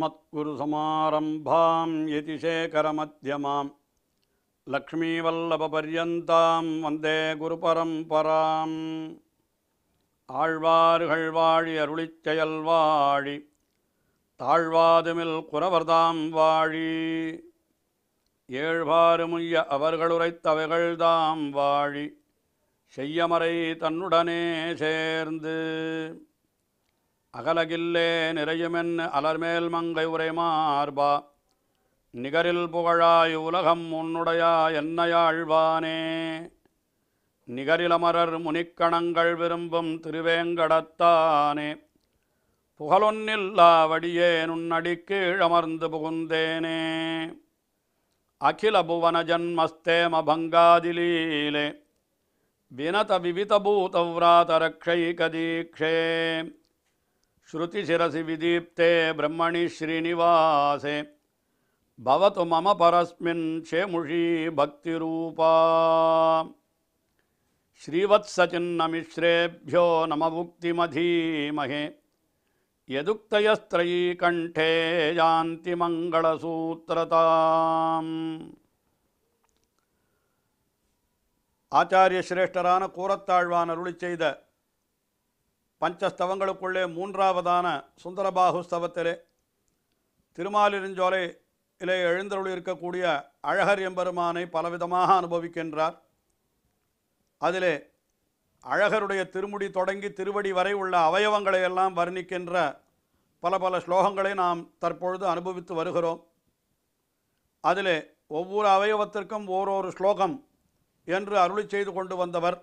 மத்குருசமாரம்பாம் யதிசேகரமத்தியமாம் லக்ஷ்மீவல்லபபர்யந்தாம் வந்தே குருபரம்பராம் ஆழ்வார்கள் வாழி அருளிச்செயல் வாழி தாழ்வாதுமில் குரவர்தாம் வாழி ஏழ்வாறுமுய்ய அவர்களுரைத்தவைகள்தாம் வாழி செய்யமறை தன்னுடனே சேர்ந்து அகலகில்லே நிறையுமென் அலர்மேல் மங்கை உரைமார்பா நிகரில் புகழாய் உலகம் உன்னுடையா என்னையாழ்வானே நிகரிலமரர் முனிக்கணங்கள் விரும்பும் திருவேங்கடத்தானே புகழொன்னில்லா வடியே நுண்ணடி கீழமர்ந்து புகுந்தேனே அகில புவன ஜன்மஸ்தேம பங்காதிலீலே வினத விவிதபூதவ்ராத கதீக்ஷே ಶ್ರುತಿಶಿರಸಿ ವಿದೀಪ್ತೆ ಬ್ರಹ್ಮಣಿ ಶ್ರೀನಿವಾಸೆ ಭವತು ಮಮ ಪರಸ್ಮಿನ್ ಕ್ಷೇಮುಷಿ ಭಕ್ತಿರೂಪಾ ಶ್ರೀವತ್ಸಚಿನ್ನಮಿಶ್ರೇಭ್ಯೋ ನಮಭುಕ್ತಿಮಧೀಮಹೆ ಯದುಕ್ತಯಸ್ತ್ರಯೀ ಕಂಠೇ ಯಾಂತಿ ಮಂಗಳಸೂತ್ರತಾಂ ஆச்சாரிய சிரேஷ்டரான கூரத்தாழ்வானருளி செய்த பஞ்சஸ்தவங்களுக்குள்ளே மூன்றாவதான சுந்தரபாகு ஸ்தவத்திலே இலே எழுந்தருள் இருக்கக்கூடிய அழகர் எம்பெருமானை பலவிதமாக அனுபவிக்கின்றார் அதிலே அழகருடைய திருமுடி தொடங்கி திருவடி வரை உள்ள அவயவங்களை எல்லாம் வர்ணிக்கின்ற பல பல ஸ்லோகங்களை நாம் தற்பொழுது அனுபவித்து வருகிறோம் அதிலே ஒவ்வொரு அவயவத்திற்கும் ஓரொரு ஸ்லோகம் என்று அருளி செய்து கொண்டு வந்தவர்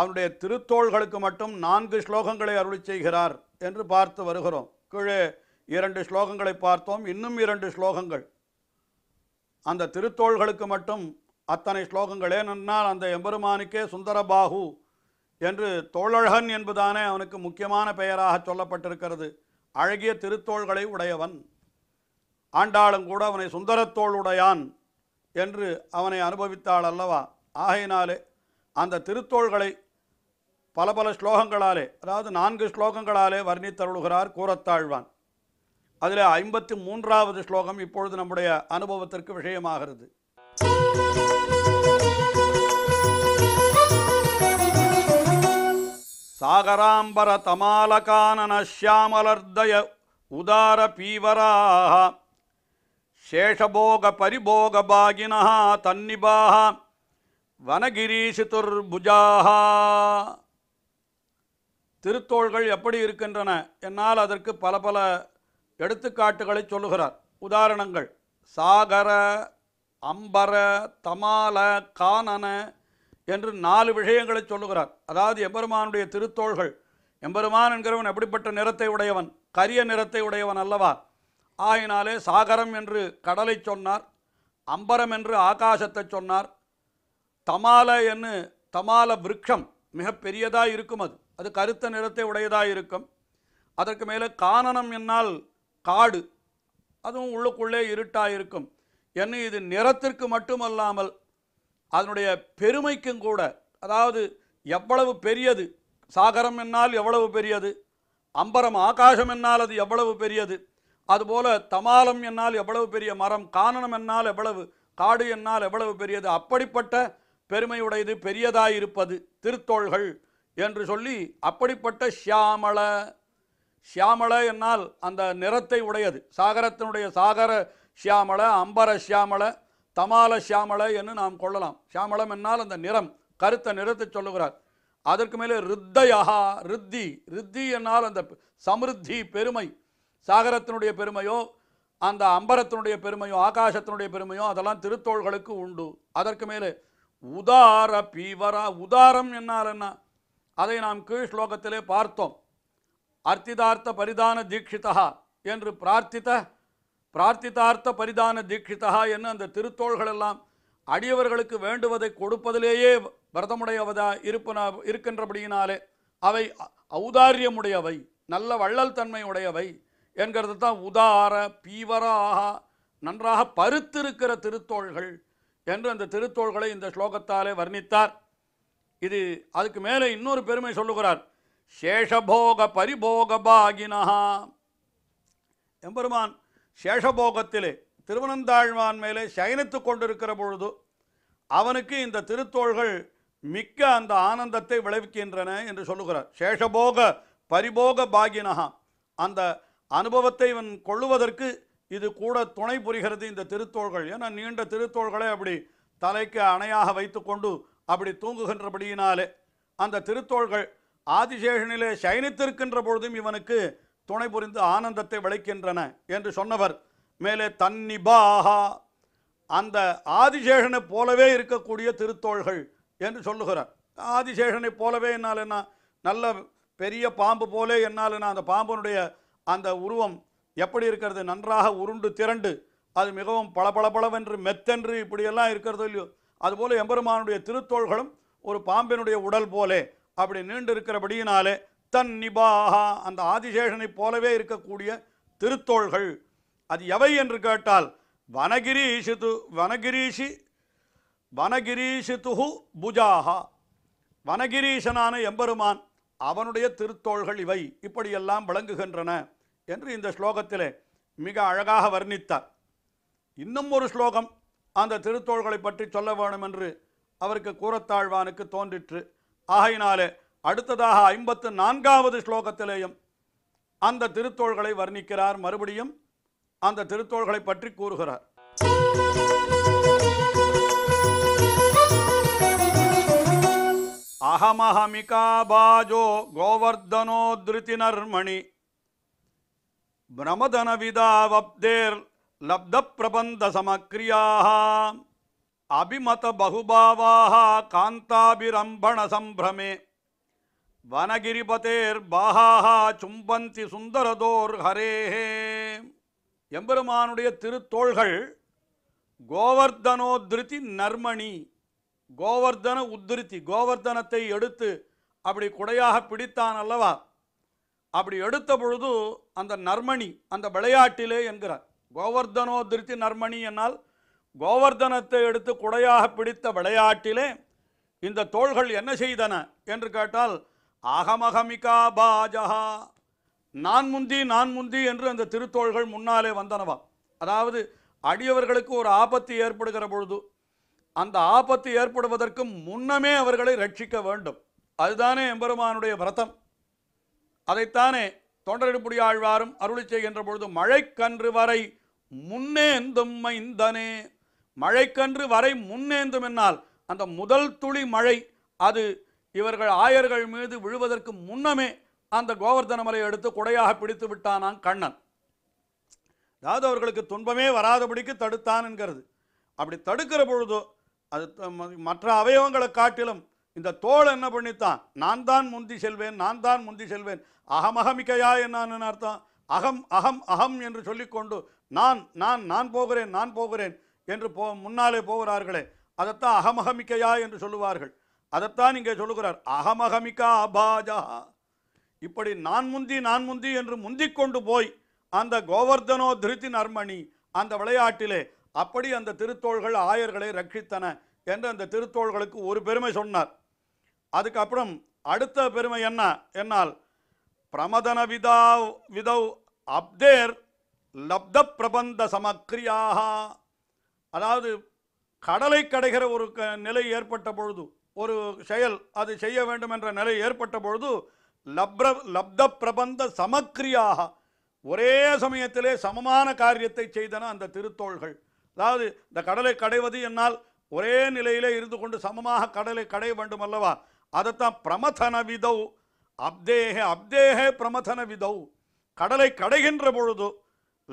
அவனுடைய திருத்தோள்களுக்கு மட்டும் நான்கு ஸ்லோகங்களை அருளி செய்கிறார் என்று பார்த்து வருகிறோம் கீழே இரண்டு ஸ்லோகங்களை பார்த்தோம் இன்னும் இரண்டு ஸ்லோகங்கள் அந்த திருத்தோள்களுக்கு மட்டும் அத்தனை ஸ்லோகங்கள் ஏனென்றால் அந்த எம்பெருமானுக்கே சுந்தரபாகு என்று தோழழகன் என்பதானே அவனுக்கு முக்கியமான பெயராக சொல்லப்பட்டிருக்கிறது அழகிய திருத்தோள்களை உடையவன் ஆண்டாளும் கூட அவனை உடையான் என்று அவனை அனுபவித்தாள் அல்லவா ஆகையினாலே அந்த திருத்தோள்களை பல பல ஸ்லோகங்களாலே அதாவது நான்கு ஸ்லோகங்களாலே வர்ணித்தருள்கிறார் கூறத்தாழ்வான் அதில் ஐம்பத்தி மூன்றாவது ஸ்லோகம் இப்பொழுது நம்முடைய அனுபவத்திற்கு விஷயமாகிறது சாகராம்பர தமாலகானன ஷியாமலர்தய உதார பீவராக சேஷபோக பரிபோக பாகினா தன்னிபாக வனகிரீசிதுர்புஜாகா திருத்தோள்கள் எப்படி இருக்கின்றன என்னால் அதற்கு பல பல எடுத்துக்காட்டுகளை சொல்லுகிறார் உதாரணங்கள் சாகர அம்பர தமால கானன என்று நாலு விஷயங்களை சொல்லுகிறார் அதாவது எம்பெருமானுடைய திருத்தோள்கள் எம்பெருமான் என்கிறவன் எப்படிப்பட்ட நிறத்தை உடையவன் கரிய நிறத்தை உடையவன் அல்லவா ஆயினாலே சாகரம் என்று கடலை சொன்னார் அம்பரம் என்று ஆகாசத்தை சொன்னார் தமால என்று தமால விருட்சம் மிக பெரியதாக இருக்கும் அது அது கருத்த நிறத்தை உடையதாக இருக்கும் அதற்கு மேலே காணனம் என்னால் காடு அதுவும் உள்ளுக்குள்ளே இருட்டாக இருக்கும் என்ன இது நிறத்திற்கு மட்டுமல்லாமல் அதனுடைய பெருமைக்கும் கூட அதாவது எவ்வளவு பெரியது சாகரம் என்னால் எவ்வளவு பெரியது அம்பரம் ஆகாசம் என்னால் அது எவ்வளவு பெரியது அதுபோல தமாலம் என்னால் எவ்வளவு பெரிய மரம் காணனம் என்னால் எவ்வளவு காடு என்னால் எவ்வளவு பெரியது அப்படிப்பட்ட பெருமையுடையது பெரியதாயிருப்பது திருத்தோள்கள் என்று சொல்லி அப்படிப்பட்ட ஷியாமள ஷியாமள என்னால் அந்த நிறத்தை உடையது சாகரத்தினுடைய சாகர ஷியாமள அம்பர ஷியாமள தமால ஷியாமள என்று நாம் கொள்ளலாம் ஷியாமளம் என்னால் அந்த நிறம் கருத்த நிறத்தை சொல்லுகிறார் அதற்கு மேலே ரித்தயஹா ரித்தி ரித்தி என்னால் அந்த சமிருத்தி பெருமை சாகரத்தினுடைய பெருமையோ அந்த அம்பரத்தினுடைய பெருமையோ ஆகாசத்தினுடைய பெருமையோ அதெல்லாம் திருத்தோள்களுக்கு உண்டு அதற்கு மேலே உதார பீவரா உதாரம் என்னால் என்ன அதை நாம் கீழ் ஸ்லோகத்திலே பார்த்தோம் அர்த்திதார்த்த பரிதான தீட்சிதா என்று பிரார்த்தித்த பிரார்த்தித்தார்த்த பரிதான தீட்சிதா என்று அந்த திருத்தோள்களெல்லாம் அடியவர்களுக்கு வேண்டுவதை கொடுப்பதிலேயே விரதமுடையவதா இருப்பன இருக்கின்றபடியினாலே அவை ஔதாரியமுடையவை நல்ல வள்ளல் தன்மை உடையவை என்கிறது தான் உதார பீவராக நன்றாக பருத்திருக்கிற திருத்தோள்கள் என்று அந்த திருத்தோள்களை இந்த ஸ்லோகத்தாலே வர்ணித்தார் இது அதுக்கு மேலே இன்னொரு பெருமை சொல்லுகிறார் சேஷபோக பரிபோக பாகினஹா எம்பெருமான் சேஷபோகத்திலே திருவனந்தாழ்வான் மேலே சயனித்து கொண்டிருக்கிற பொழுது அவனுக்கு இந்த திருத்தோள்கள் மிக்க அந்த ஆனந்தத்தை விளைவிக்கின்றன என்று சொல்லுகிறார் சேஷபோக பரிபோக பாகினஹா அந்த அனுபவத்தை இவன் கொள்ளுவதற்கு இது கூட துணை புரிகிறது இந்த திருத்தோள்கள் ஏன்னா நீண்ட திருத்தோள்களை அப்படி தலைக்கு அணையாக வைத்துக்கொண்டு அப்படி தூங்குகின்றபடியினாலே அந்த திருத்தோள்கள் ஆதிசேஷனிலே சயனித்திருக்கின்ற பொழுதும் இவனுக்கு துணை புரிந்து ஆனந்தத்தை விளைக்கின்றன என்று சொன்னவர் மேலே தன்னிபாகா அந்த ஆதிசேஷனை போலவே இருக்கக்கூடிய திருத்தோள்கள் என்று சொல்லுகிறார் ஆதிசேஷனை போலவே என்னால் என்ன நல்ல பெரிய பாம்பு போலே என்னால் என்ன அந்த பாம்பனுடைய அந்த உருவம் எப்படி இருக்கிறது நன்றாக உருண்டு திரண்டு அது மிகவும் பளபளபளவென்று மெத்தென்று இப்படியெல்லாம் இருக்கிறதோ இல்லையோ அதுபோல் எம்பெருமானுடைய திருத்தோள்களும் ஒரு பாம்பினுடைய உடல் போலே அப்படி நீண்டு இருக்கிறபடியினாலே தன் நிபாகா அந்த ஆதிசேஷனைப் போலவே இருக்கக்கூடிய திருத்தோள்கள் அது எவை என்று கேட்டால் வனகிரீஷிது வனகிரீஷி வனகிரீஷிதுஹு புஜாகா வனகிரீஷனான எம்பெருமான் அவனுடைய திருத்தோள்கள் இவை இப்படியெல்லாம் விளங்குகின்றன என்று இந்த ஸ்லோகத்திலே மிக அழகாக வர்ணித்தார் இன்னும் ஒரு ஸ்லோகம் அந்த திருத்தோள்களை பற்றி சொல்ல வேணும் என்று அவருக்கு கூறத்தாழ்வானுக்கு தோன்றிற்று ஆகையினாலே அடுத்ததாக ஐம்பத்து நான்காவது ஸ்லோகத்திலேயும் அந்த திருத்தோள்களை வர்ணிக்கிறார் மறுபடியும் அந்த திருத்தோள்களை பற்றி கூறுகிறார் அகமஹமிகாபாஜோ கோவர்தனோ திருத்தினர்மணி பிரமதனவிதாவப்தேர் அபிமத காந்தாபிரம்பண சம்பிரமே வனகிரிபதேர் வனகிரிபதேர்பாகாக சும்பந்தி சுந்தரதோர் ஹரேஹே எம்பெருமானுடைய திருத்தோள்கள் கோவர்தனோதிருதி நர்மணி கோவர்தன உத்திருத்தி கோவர்தனத்தை எடுத்து அப்படி குடையாக பிடித்தான் அல்லவா அப்படி எடுத்த பொழுது அந்த நர்மணி அந்த விளையாட்டிலே என்கிறார் கோவர்தனோ திருத்தி நர்மணி என்னால் கோவர்தனத்தை எடுத்து குடையாக பிடித்த விளையாட்டிலே இந்த தோள்கள் என்ன செய்தன என்று கேட்டால் அகமகமிகா பாஜஹா நான் முந்தி நான் முந்தி என்று அந்த திருத்தோள்கள் முன்னாலே வந்தனவா அதாவது அடியவர்களுக்கு ஒரு ஆபத்து ஏற்படுகிற பொழுது அந்த ஆபத்து ஏற்படுவதற்கு முன்னமே அவர்களை ரட்சிக்க வேண்டும் அதுதானே எம்பெருமானுடைய விரதம் அதைத்தானே தொண்டரிடுபுடி ஆழ்வாரும் அருளி பொழுது மழைக்கன்று வரை முன்னேந்தும் மைந்தனே மழைக்கன்று வரை முன்னேந்தும் என்னால் அந்த முதல் துளி மழை அது இவர்கள் ஆயர்கள் மீது விழுவதற்கு முன்னமே அந்த கோவர்தன மலையை எடுத்து குடையாக பிடித்து விட்டானான் கண்ணன் அதாவது அவர்களுக்கு துன்பமே வராதபடிக்கு தடுத்தான் என்கிறது அப்படி தடுக்கிற பொழுதோ அது மற்ற அவயவங்களை காட்டிலும் இந்த தோல் என்ன பண்ணித்தான் நான் தான் முந்தி செல்வேன் நான் தான் முந்தி செல்வேன் அகமகமிக்கையா என்னான்னு அர்த்தம் அகம் அகம் அகம் என்று சொல்லிக்கொண்டு நான் நான் நான் போகிறேன் நான் போகிறேன் என்று போ முன்னாலே போகிறார்களே அதைத்தான் அகமகமிக்கையா என்று சொல்லுவார்கள் அதைத்தான் இங்கே சொல்லுகிறார் அகமகமிக்கா அபாஜா இப்படி நான் முந்தி நான் முந்தி என்று முந்திக் கொண்டு போய் அந்த கோவர்தனோ திருத்தி நர்மணி அந்த விளையாட்டிலே அப்படி அந்த திருத்தோள்கள் ஆயர்களை ரட்சித்தன என்று அந்த திருத்தோள்களுக்கு ஒரு பெருமை சொன்னார் அதுக்கப்புறம் அடுத்த பெருமை என்ன என்னால் பிரமதன விதா விதவ் அப்தேர் லப்த பிரபந்த சமக்ரியாக அதாவது கடலை கடைகிற ஒரு க நிலை ஏற்பட்ட பொழுது ஒரு செயல் அது செய்ய வேண்டும் என்ற நிலை ஏற்பட்ட பொழுது லப்ர லப்த பிரபந்த சமக்ரியாக ஒரே சமயத்திலே சமமான காரியத்தை செய்தன அந்த திருத்தோள்கள் அதாவது இந்த கடலை கடைவது என்னால் ஒரே நிலையிலே இருந்து கொண்டு சமமாக கடலை கடைய வேண்டும் அல்லவா அதைத்தான் பிரமதன விதவ் அப்தேக அப்தேக பிரமதன விதவ் கடலை கடைகின்ற பொழுது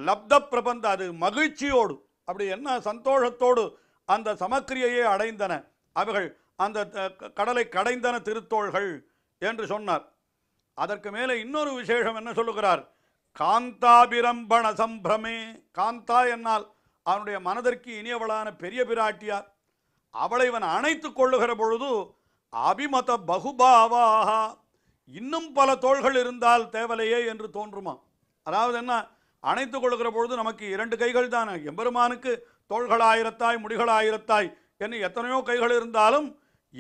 லப்த பிரபந்த அது மகிழ்ச்சியோடு அப்படி என்ன சந்தோஷத்தோடு அந்த சமக்கிரியையே அடைந்தன அவர்கள் அந்த கடலை கடைந்தன திருத்தோள்கள் என்று சொன்னார் அதற்கு மேலே இன்னொரு விசேஷம் என்ன சொல்லுகிறார் காந்தாபிரம்பண சம்பிரமே காந்தா என்னால் அவனுடைய மனதிற்கு இனியவளான பெரிய பிராட்டியார் அவளை இவன் அணைத்து கொள்ளுகிற பொழுது அபிமத பகுபாவாக இன்னும் பல தோள்கள் இருந்தால் தேவலையே என்று தோன்றுமா அதாவது என்ன அனைத்து கொள்கிற பொழுது நமக்கு இரண்டு கைகள் தான் எம்பெருமானுக்கு தோள்களாயிரத்தாய் முடிகளாயிரத்தாய் என்று எத்தனையோ கைகள் இருந்தாலும்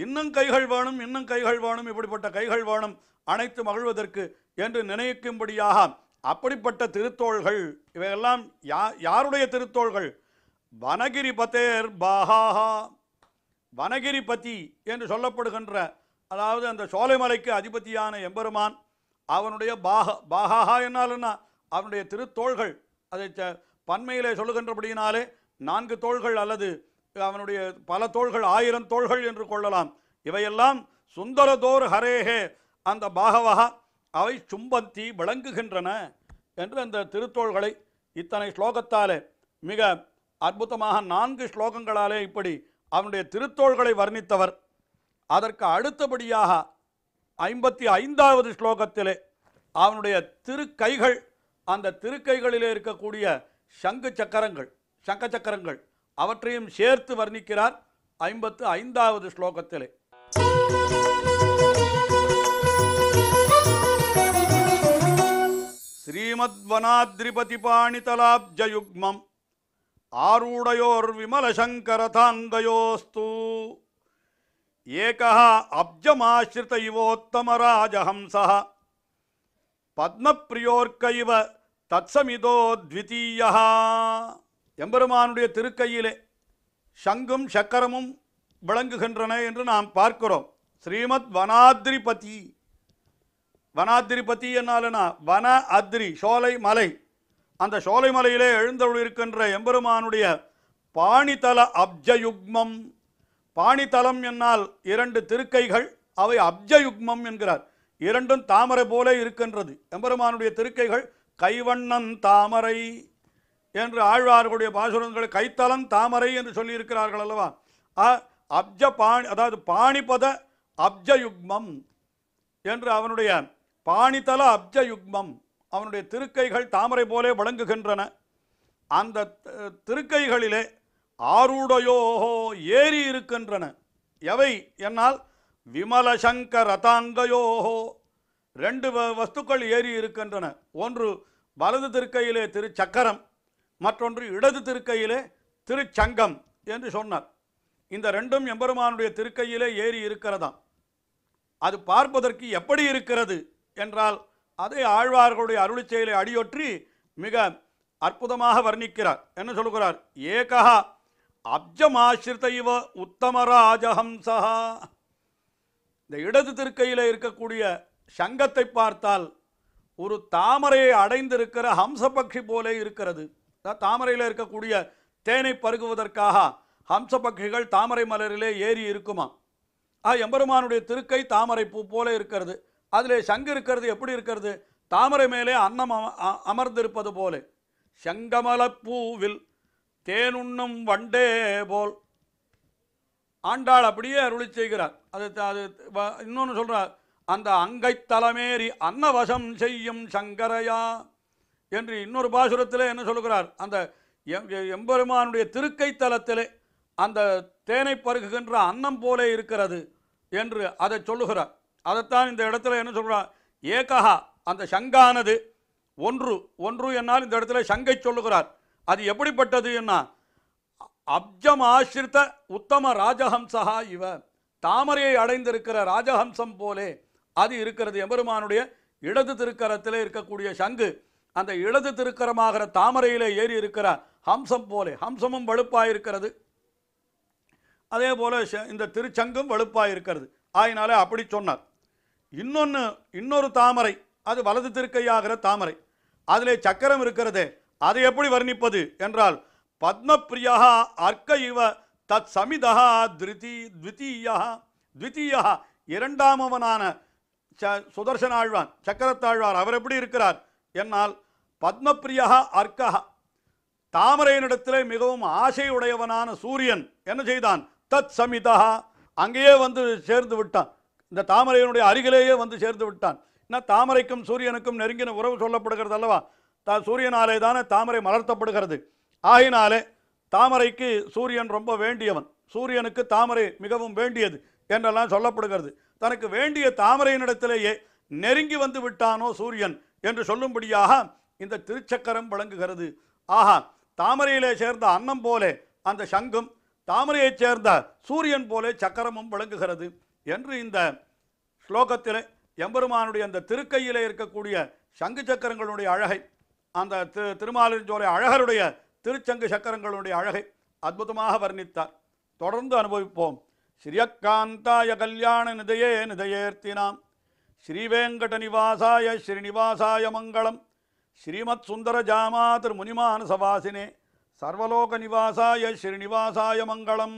இன்னும் கைகள் வேணும் இன்னும் கைகள் வேணும் இப்படிப்பட்ட கைகள் வேணும் அனைத்து மகிழ்வதற்கு என்று நினைக்கும்படியாக அப்படிப்பட்ட திருத்தோள்கள் இவையெல்லாம் யா யாருடைய திருத்தோள்கள் வனகிரி பத்தேர் பாஹாஹா வனகிரி பதி என்று சொல்லப்படுகின்ற அதாவது அந்த சோலைமலைக்கு அதிபதியான எம்பெருமான் அவனுடைய பாக பாஹாஹா என்னால் என்ன அவனுடைய திருத்தோள்கள் அதை பன்மையிலே சொல்லுகின்றபடியினாலே நான்கு தோள்கள் அல்லது அவனுடைய பல தோள்கள் ஆயிரம் தோள்கள் என்று கொள்ளலாம் இவையெல்லாம் சுந்தரதோர் ஹரேஹே அந்த பாகவகா அவை சும்பந்தி விளங்குகின்றன என்று அந்த திருத்தோள்களை இத்தனை ஸ்லோகத்தாலே மிக அற்புதமாக நான்கு ஸ்லோகங்களாலே இப்படி அவனுடைய திருத்தோள்களை வர்ணித்தவர் அதற்கு அடுத்தபடியாக ஐம்பத்தி ஐந்தாவது ஸ்லோகத்திலே அவனுடைய திருக்கைகள் அந்த திருக்கைகளில் இருக்கக்கூடிய சங்கு சக்கரங்கள் சங்க சக்கரங்கள் அவற்றையும் சேர்த்து வர்ணிக்கிறார் ஐம்பத்து ஐந்தாவது ஸ்லோகத்திலே விமல சங்கர தாங்கயோஸ்து ஏகா அப்ஜமாசிரித இவோத்தமராஜஹம்சா பத்மப்ரியோர்க்கைவ தத்சமிதோ த்விதீயா எம்பெருமானுடைய திருக்கையிலே சங்கும் சக்கரமும் விளங்குகின்றன என்று நாம் பார்க்கிறோம் ஸ்ரீமத் வனாத்ரிபதி வனாத்ரிபதி என்னாலனா வன அத்ரி சோலை மலை அந்த சோலை மலையிலே இருக்கின்ற எம்பெருமானுடைய பாணிதல அப்ஜயுக்மம் பாணிதலம் என்னால் இரண்டு திருக்கைகள் அவை அப்ஜயுக்மம் என்கிறார் இரண்டும் தாமரை போல இருக்கின்றது எம்பெருமானுடைய திருக்கைகள் கைவண்ணன் தாமரை என்று ஆழ்வார்களுடைய பாசுரங்கள் கைத்தலன் தாமரை என்று சொல்லியிருக்கிறார்கள் அல்லவா அப்ஜ பாணி அதாவது பாணிபத அப்ஜயுக்மம் என்று அவனுடைய பாணித்தல அப்ஜயுக்மம் அவனுடைய திருக்கைகள் தாமரை போலே வழங்குகின்றன அந்த திருக்கைகளிலே ஆருடையோஹோ ஏறி இருக்கின்றன எவை என்னால் விமலசங்கரதாங்கயோஹோ ரெண்டு வ வஸ்துக்கள் ஏறி இருக்கின்றன ஒன்று வலது திருக்கையிலே திரு சக்கரம் மற்றொன்று இடது திருக்கையிலே திருச்சங்கம் என்று சொன்னார் இந்த ரெண்டும் எம்பெருமானுடைய திருக்கையிலே ஏறி இருக்கிறதாம் அது பார்ப்பதற்கு எப்படி இருக்கிறது என்றால் அதை ஆழ்வார்களுடைய அருளி செயலை அடியொற்றி மிக அற்புதமாக வர்ணிக்கிறார் என்ன சொல்கிறார் ஏகா அப்ஜமாசிரித இவ உத்தமராஜஹம்சா இந்த இடது திருக்கையில் இருக்கக்கூடிய சங்கத்தை பார்த்தால் ஒரு தாமரையை அடைந்திருக்கிற ஹம்சபக்ஷி போலே இருக்கிறது தாமரையில் இருக்கக்கூடிய தேனை பருகுவதற்காக ஹம்சபக்ஷிகள் தாமரை மலரிலே ஏறி இருக்குமா ஆ எம்பெருமானுடைய திருக்கை தாமரை பூ போல இருக்கிறது அதிலே சங்கு இருக்கிறது எப்படி இருக்கிறது தாமரை மேலே அன்னம் அமர்ந்திருப்பது போல சங்கமலப்பூவில் தேனுண்ணும் வண்டே போல் ஆண்டாள் அப்படியே அருளி செய்கிறார் அது அது இன்னொன்று சொல்கிறார் அந்த அங்கைத் தலைமேறி அன்னவசம் செய்யும் சங்கரையா என்று இன்னொரு பாசுரத்தில் என்ன சொல்கிறார் அந்த எம் எம்பெருமானுடைய திருக்கை தலத்திலே அந்த தேனை பருகுகின்ற அன்னம் போலே இருக்கிறது என்று அதை சொல்லுகிறார் அதைத்தான் இந்த இடத்துல என்ன சொல்கிறார் ஏகஹா அந்த சங்கானது ஒன்று ஒன்று என்னால் இந்த இடத்துல சங்கை சொல்லுகிறார் அது எப்படிப்பட்டது என்ன அப்ஜம் ஆசிரித்த உத்தம ராஜஹம்சஹா இவ தாமரையை அடைந்திருக்கிற ராஜஹம்சம் போலே அது இருக்கிறது எம்பெருமானுடைய இடது திருக்கரத்திலே இருக்கக்கூடிய சங்கு அந்த இடது திருக்கரமாகிற தாமரையிலே ஏறி இருக்கிற ஹம்சம் போலே ஹம்சமும் வலுப்பாயிருக்கிறது அதே போல் இந்த திருச்சங்கும் வலுப்பாயிருக்கிறது ஆயினாலே அப்படி சொன்னார் இன்னொன்று இன்னொரு தாமரை அது வலது திருக்கையாகிற தாமரை அதிலே சக்கரம் இருக்கிறதே அதை எப்படி வர்ணிப்பது என்றால் பத்மப்பிரியா அர்க்க இவ தத் சமிதா திருதி த்விதீயா த்விதீயா இரண்டாமவனான சுதர்சன ஆழ்வான் சக்கரத்தாழ்வார் அவர் எப்படி இருக்கிறார் என்னால் பத்மபிரியா அர்க்கஹா தாமரையினிடத்திலே மிகவும் ஆசையுடையவனான சூரியன் என்ன செய்தான் தத் சமிதா அங்கேயே வந்து சேர்ந்து விட்டான் இந்த தாமரையினுடைய அருகிலேயே வந்து சேர்ந்து விட்டான் ஏன்னா தாமரைக்கும் சூரியனுக்கும் நெருங்கின உறவு சொல்லப்படுகிறது அல்லவா தா சூரியனாலே தானே தாமரை மலர்த்தப்படுகிறது ஆகினாலே தாமரைக்கு சூரியன் ரொம்ப வேண்டியவன் சூரியனுக்கு தாமரை மிகவும் வேண்டியது என்றெல்லாம் சொல்லப்படுகிறது தனக்கு வேண்டிய தாமரையினிடத்திலேயே நெருங்கி வந்து விட்டானோ சூரியன் என்று சொல்லும்படியாக இந்த திருச்சக்கரம் விளங்குகிறது ஆஹா தாமரையிலே சேர்ந்த அன்னம் போலே அந்த சங்கும் தாமரையைச் சேர்ந்த சூரியன் போலே சக்கரமும் விளங்குகிறது என்று இந்த ஸ்லோகத்தில் எம்பெருமானுடைய அந்த திருக்கையிலே இருக்கக்கூடிய சங்கு சக்கரங்களுடைய அழகை அந்த திரு திருமாலஞ்சோலை அழகருடைய திருச்சங்கு சக்கரங்களுடைய அழகை அற்புதமாக வர்ணித்தார் தொடர்ந்து அனுபவிப்போம் ஸ்ரீயக்காந்தாய கல்யாண நிதையே நிதையேர்த்தினாம் ஸ்ரீவேங்கட நிவாசாய ஸ்ரீனிவாசாய மங்களம் ஸ்ரீமத் சுந்தர முனிமான சவாசினே சர்வலோக நிவாசாய ஸ்ரீனிவாசாய மங்களம்